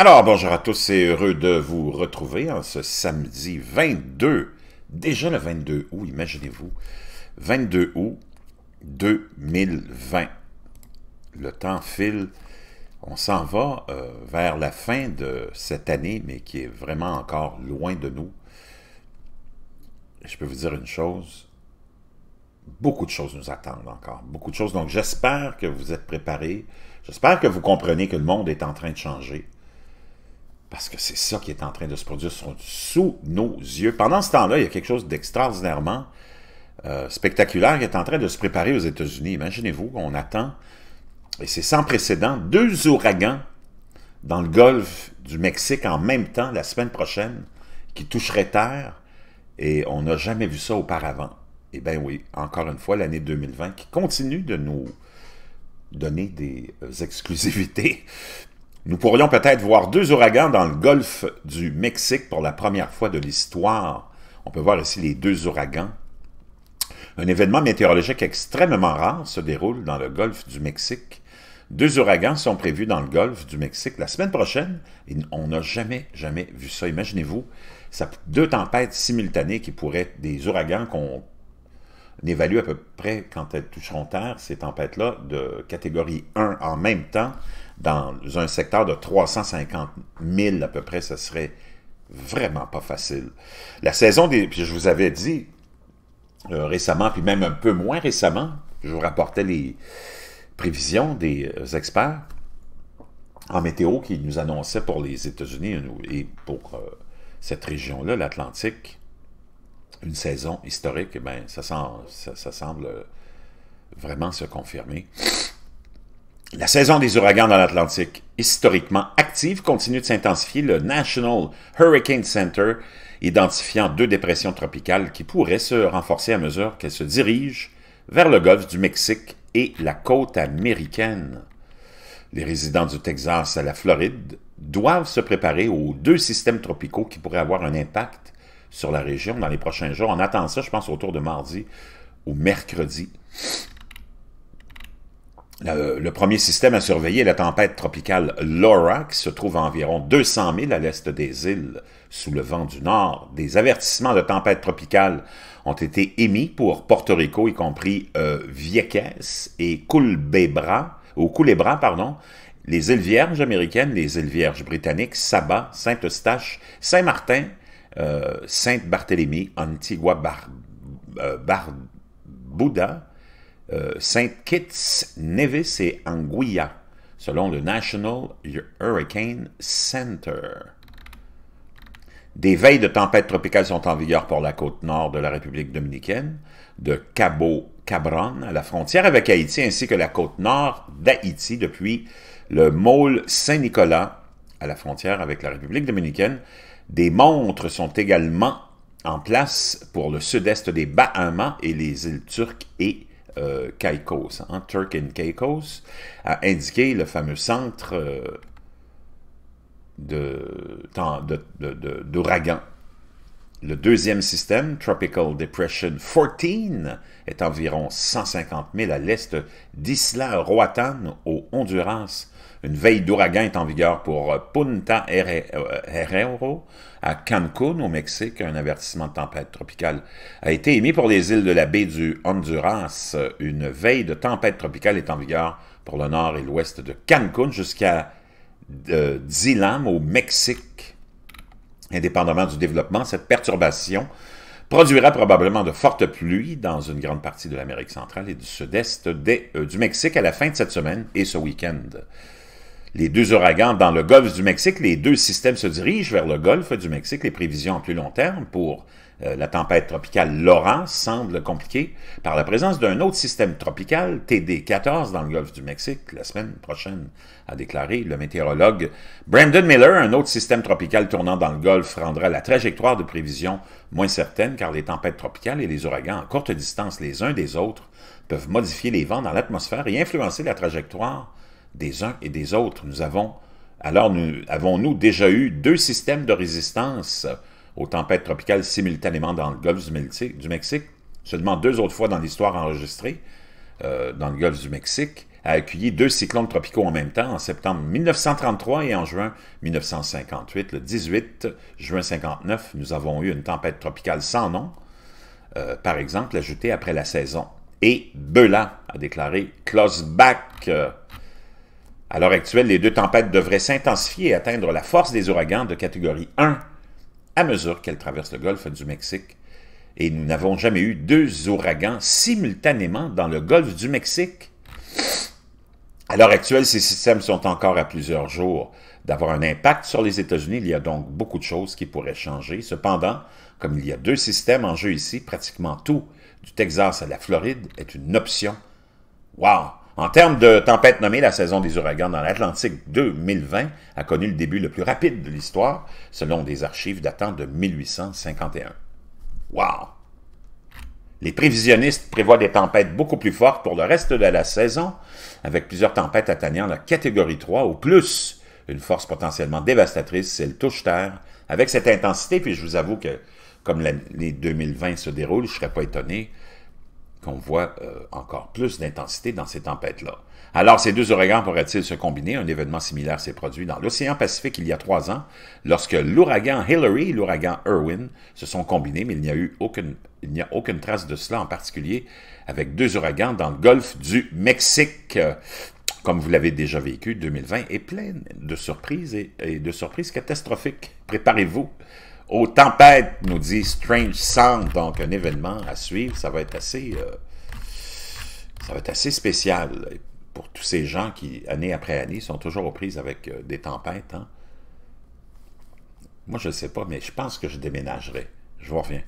Alors, bonjour à tous, c'est heureux de vous retrouver en ce samedi 22, déjà le 22 août, imaginez-vous, 22 août 2020. Le temps file, on s'en va euh, vers la fin de cette année, mais qui est vraiment encore loin de nous. Je peux vous dire une chose, beaucoup de choses nous attendent encore, beaucoup de choses. Donc j'espère que vous êtes préparés, j'espère que vous comprenez que le monde est en train de changer parce que c'est ça qui est en train de se produire sous nos yeux. Pendant ce temps-là, il y a quelque chose d'extraordinairement euh, spectaculaire qui est en train de se préparer aux États-Unis. Imaginez-vous on attend, et c'est sans précédent, deux ouragans dans le golfe du Mexique en même temps la semaine prochaine qui toucheraient terre et on n'a jamais vu ça auparavant. Eh bien oui, encore une fois, l'année 2020 qui continue de nous donner des euh, exclusivités nous pourrions peut-être voir deux ouragans dans le golfe du Mexique pour la première fois de l'histoire. On peut voir ici les deux ouragans. Un événement météorologique extrêmement rare se déroule dans le golfe du Mexique. Deux ouragans sont prévus dans le golfe du Mexique la semaine prochaine et on n'a jamais, jamais vu ça. Imaginez-vous, deux tempêtes simultanées qui pourraient être des ouragans qu'on évalue à peu près quand elles toucheront terre, ces tempêtes-là, de catégorie 1 en même temps dans un secteur de 350 000 à peu près, ce serait vraiment pas facile. La saison des... Puis je vous avais dit euh, récemment, puis même un peu moins récemment, je vous rapportais les prévisions des euh, experts en météo qui nous annonçaient pour les États-Unis euh, et pour cette région-là, l'Atlantique, une saison historique. Eh bien, ça semble vraiment se confirmer. La saison des ouragans dans l'Atlantique, historiquement active, continue de s'intensifier. Le National Hurricane Center, identifiant deux dépressions tropicales qui pourraient se renforcer à mesure qu'elles se dirigent vers le golfe du Mexique et la côte américaine. Les résidents du Texas à la Floride doivent se préparer aux deux systèmes tropicaux qui pourraient avoir un impact sur la région dans les prochains jours. On attend ça, je pense, autour de mardi ou mercredi. Euh, le premier système à surveiller est la tempête tropicale Laura, qui se trouve à environ 200 000 à l'est des îles, sous le vent du nord. Des avertissements de tempête tropicale ont été émis pour Porto Rico, y compris euh, Vieques et Culebra, ou Culebra, pardon, les îles Vierges américaines, les îles Vierges britanniques, Saba, Saint-Eustache, Saint-Martin, euh, saint barthélemy Antigua-Barbuda, euh, Saint Kitts, Nevis et Anguilla, selon le National Hurricane Center. Des veilles de tempêtes tropicales sont en vigueur pour la côte nord de la République dominicaine, de Cabo Cabron à la frontière avec Haïti, ainsi que la côte nord d'Haïti depuis le môle Saint-Nicolas à la frontière avec la République dominicaine. Des montres sont également en place pour le sud-est des Bahamas et les îles turques et euh, Kaikos, hein, Turk and Caicos, a indiqué le fameux centre d'ouragan euh, de, de, le deuxième système, Tropical Depression 14, est environ 150 000 à l'est d'Isla Roatan, au Honduras. Une veille d'ouragan est en vigueur pour Punta Herrero, à Cancún, au Mexique. Un avertissement de tempête tropicale a été émis pour les îles de la baie du Honduras. Une veille de tempête tropicale est en vigueur pour le nord et l'ouest de Cancun jusqu'à de euh, au Mexique. Indépendamment du développement, cette perturbation produira probablement de fortes pluies dans une grande partie de l'Amérique centrale et du sud-est euh, du Mexique à la fin de cette semaine et ce week-end. Les deux ouragans dans le golfe du Mexique, les deux systèmes se dirigent vers le golfe du Mexique. Les prévisions à plus long terme pour euh, la tempête tropicale Laurent semble compliquée par la présence d'un autre système tropical, TD14, dans le golfe du Mexique la semaine prochaine, a déclaré le météorologue Brandon Miller. Un autre système tropical tournant dans le golfe rendra la trajectoire de prévision moins certaine car les tempêtes tropicales et les ouragans à courte distance les uns des autres peuvent modifier les vents dans l'atmosphère et influencer la trajectoire des uns et des autres. Nous avons alors, nous, avons-nous déjà eu deux systèmes de résistance aux tempêtes tropicales simultanément dans le golfe du, Mexique, seulement deux autres fois dans l'histoire enregistrée euh, dans le golfe du Mexique, a accueilli deux cyclones tropicaux en même temps, en septembre 1933 et en juin 1958. Le 18 juin 59, nous avons eu une tempête tropicale sans nom, euh, par exemple, ajoutée après la saison. Et Bela a déclaré Klausbach. À l'heure actuelle, les deux tempêtes devraient s'intensifier et atteindre la force des ouragans de catégorie 1 à mesure qu'elle traverse le golfe du Mexique. Et nous n'avons jamais eu deux ouragans simultanément dans le golfe du Mexique. À l'heure actuelle, ces systèmes sont encore à plusieurs jours d'avoir un impact sur les États-Unis. Il y a donc beaucoup de choses qui pourraient changer. Cependant, comme il y a deux systèmes en jeu ici, pratiquement tout, du Texas à la Floride, est une option. waouh en termes de tempêtes nommées, la saison des ouragans dans l'Atlantique 2020 a connu le début le plus rapide de l'histoire, selon des archives datant de 1851. Wow! Les prévisionnistes prévoient des tempêtes beaucoup plus fortes pour le reste de la saison, avec plusieurs tempêtes atteignant la catégorie 3 ou plus, une force potentiellement dévastatrice si le touche terre, avec cette intensité, puis je vous avoue que comme les 2020 se déroulent, je ne serais pas étonné qu'on voit euh, encore plus d'intensité dans ces tempêtes-là. Alors, ces deux ouragans pourraient-ils se combiner? Un événement similaire s'est produit dans l'océan Pacifique il y a trois ans, lorsque l'ouragan Hillary et l'ouragan Irwin se sont combinés, mais il n'y a eu aucune, il n'y a aucune trace de cela en particulier avec deux ouragans dans le golfe du Mexique. comme vous l'avez déjà vécu, 2020 est pleine de surprises et de surprises catastrophiques. Préparez-vous aux tempêtes, nous dit Strange Sound. Donc, un événement à suivre. Ça va être assez, euh, ça va être assez spécial pour tous ces gens qui, année après année, sont toujours aux prises avec euh, des tempêtes. Hein. Moi, je ne sais pas, mais je pense que je déménagerai. Je vous reviens.